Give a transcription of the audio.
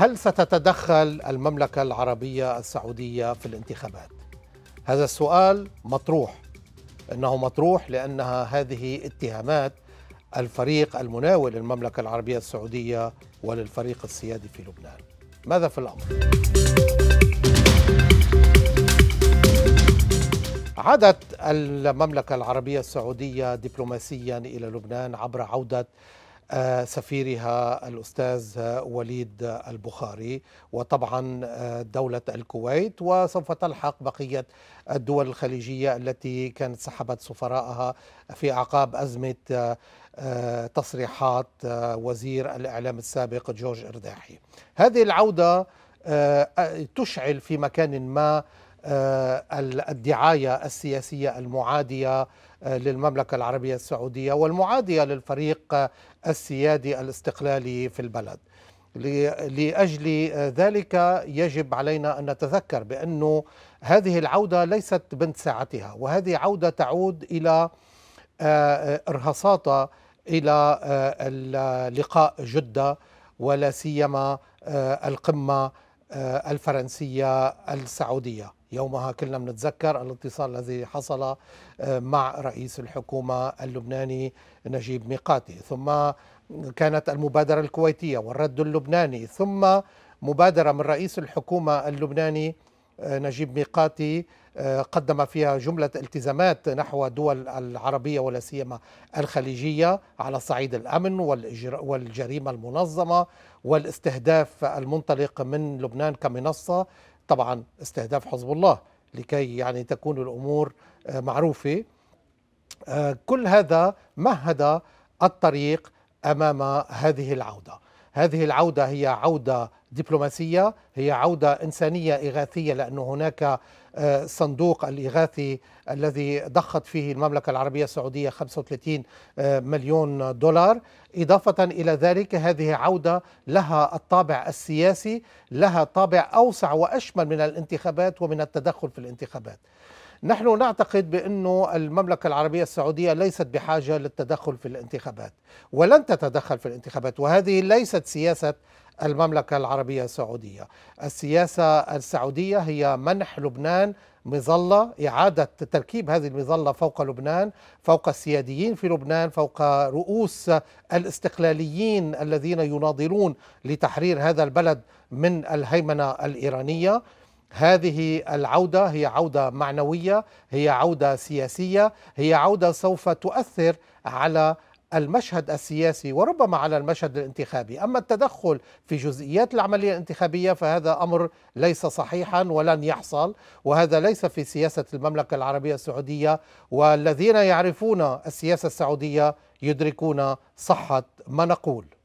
هل ستتدخل المملكة العربية السعودية في الانتخابات؟ هذا السؤال مطروح انه مطروح لانها هذه اتهامات الفريق المناول للمملكة العربية السعودية وللفريق السيادي في لبنان. ماذا في الامر؟ عادت المملكة العربية السعودية دبلوماسيا الى لبنان عبر عودة سفيرها الأستاذ وليد البخاري وطبعا آه، دولة الكويت وسوف تلحق بقية الدول الخليجية التي كانت سحبت سفراءها في أعقاب أزمة آه، آه، تصريحات وزير الإعلام السابق جورج إرداحي هذه العودة تشعل في مكان ما آه، الدعاية السياسية المعادية آه، للمملكة العربية السعودية والمعادية للفريق آه، السيادي الاستقلالي في البلد لأجل ذلك يجب علينا أن نتذكر بأن هذه العودة ليست بنت ساعتها وهذه عودة تعود إلى إرهاصات إلى لقاء جدة ولا سيما القمة الفرنسية السعودية يومها كلنا بنتذكر الاتصال الذي حصل آه، مع رئيس الحكومة اللبناني نجيب ميقاتي ثم كانت المبادرة الكويتية والرد اللبناني ثم مبادرة من رئيس الحكومة اللبناني آه، نجيب ميقاتي آه، قدم فيها جملة التزامات نحو دول العربية ولا سيما الخليجية على صعيد الأمن والجريمة المنظمة والاستهداف المنطلق من لبنان كمنصة طبعا استهداف حزب الله لكي يعني تكون الامور آه، معروفه آه، كل هذا مهد الطريق امام هذه العوده هذه العوده هي عوده دبلوماسية هي عودة إنسانية إغاثية لأن هناك آه، صندوق الإغاثي الذي ضخت فيه المملكة العربية السعودية 35 آه، مليون دولار إضافة إلى ذلك هذه عودة لها الطابع السياسي لها طابع أوسع وأشمل من الانتخابات ومن التدخل في الانتخابات نحن نعتقد بأن المملكة العربية السعودية ليست بحاجة للتدخل في الانتخابات ولن تتدخل في الانتخابات وهذه ليست سياسة المملكة العربية السعودية السياسة السعودية هي منح لبنان مظلة إعادة تركيب هذه المظلة فوق لبنان فوق السياديين في لبنان فوق رؤوس الاستقلاليين الذين يناضلون لتحرير هذا البلد من الهيمنة الإيرانية هذه العودة هي عودة معنوية هي عودة سياسية هي عودة سوف تؤثر على المشهد السياسي وربما على المشهد الانتخابي أما التدخل في جزئيات العملية الانتخابية فهذا أمر ليس صحيحا ولن يحصل وهذا ليس في سياسة المملكة العربية السعودية والذين يعرفون السياسة السعودية يدركون صحة ما نقول